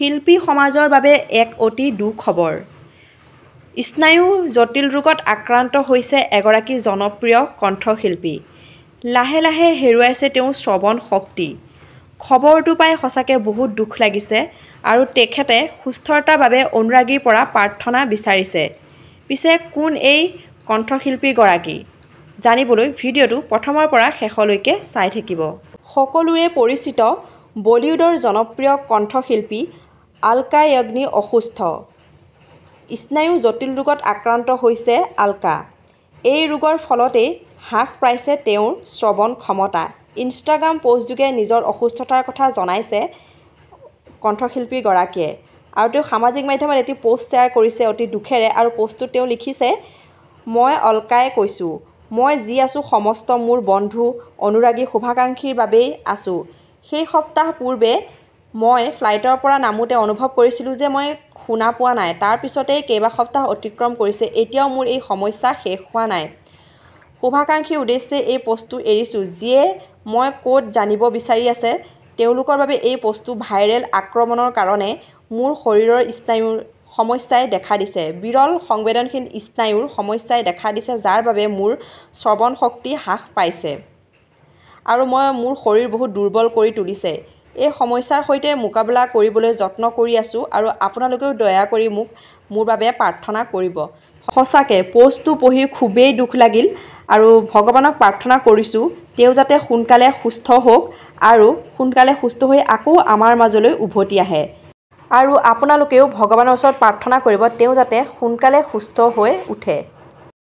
শিল্পী সমাজৰ বাবে এক অতি দুখবৰ স্নায়ু জটিল ৰোগত আক্ৰান্ত হৈছে এগৰাকী জনপ্ৰিয় কণ্ঠশিল্পী লাহে লাহে হেৰুৱাইছে তেওঁ শ্ৰৱণ শক্তি খবৰটো পাই সঁচাকৈ বহুত দুখ লাগিছে আৰু তেখেতে সুস্থতাৰ বাবে অনুৰাগীৰ পৰা প্ৰাৰ্থনা বিচাৰিছে পিছে কোন এই কণ্ঠশিল্পীগৰাকী জানিবলৈ ভিডিঅ'টো প্ৰথমৰ পৰা শেষলৈকে চাই থাকিব সকলোৱে পৰিচিত বলিউডৰ জনপ্ৰিয় কণ্ঠশিল্পী আলকা অগ্নি অসুস্থ স্নায়ু জটিল ৰোগত আক্ৰান্ত হৈছে আলকা এই ৰোগৰ ফলতেই হ্ৰাস পাইছে তেওঁৰ শ্ৰৱণ ক্ষমতা ইনষ্টাগ্ৰাম পোষ্টযোগে নিজৰ অসুস্থতাৰ কথা জনাইছে কণ্ঠশিল্পীগৰাকীয়ে আৰু তেওঁ সামাজিক মাধ্যমত এটি পোষ্ট শ্বেয়াৰ কৰিছে অতি দুখেৰে আৰু পোষ্টটোত তেওঁ লিখিছে মই অলকাই কৈছোঁ মই যি আছোঁ সমস্ত মোৰ বন্ধু অনুৰাগী শুভাকাংক্ষীৰ বাবেই আছোঁ সেই সপ্তাহ পূৰ্বে মই ফ্লাইটৰ পৰা নামোতে অনুভৱ কৰিছিলোঁ যে মই শুনা পোৱা নাই কেইবা সপ্তাহ অতিক্ৰম কৰিছে এতিয়াও মোৰ এই সমস্যা শেষ হোৱা নাই শুভাকাংক্ষী উদ্দেশ্যে এই প'ষ্টটো এৰিছোঁ যিয়ে মই ক'ত জানিব বিচাৰি আছে তেওঁলোকৰ বাবে এই প'ষ্টটো ভাইৰেল আক্ৰমণৰ কাৰণে মোৰ শৰীৰৰ স্নায়ুৰ সমস্যাই দেখা দিছে বিৰল সংবেদনশীল স্নায়ুৰ সমস্যাই দেখা দিছে যাৰ বাবে মোৰ শ্ৰৱণ শক্তি হ্ৰাস পাইছে আৰু মই মোৰ শৰীৰ বহুত দুৰ্বল কৰি তুলিছে এই সমস্যাৰ সৈতে মোকাবিলা কৰিবলৈ যত্ন কৰি আছোঁ আৰু আপোনালোকেও দয়া কৰি মোক মোৰ বাবে প্ৰাৰ্থনা কৰিব সঁচাকৈ প'ষ্টটো পঢ়ি খুবেই দুখ লাগিল আৰু ভগৱানক প্ৰাৰ্থনা কৰিছোঁ তেওঁ যাতে সোনকালে সুস্থ হওক আৰু সোনকালে সুস্থ হৈ আকৌ আমাৰ মাজলৈ উভতি আহে আৰু আপোনালোকেও ভগৱানৰ ওচৰত প্ৰাৰ্থনা কৰিব তেওঁ যাতে সোনকালে সুস্থ হৈ উঠে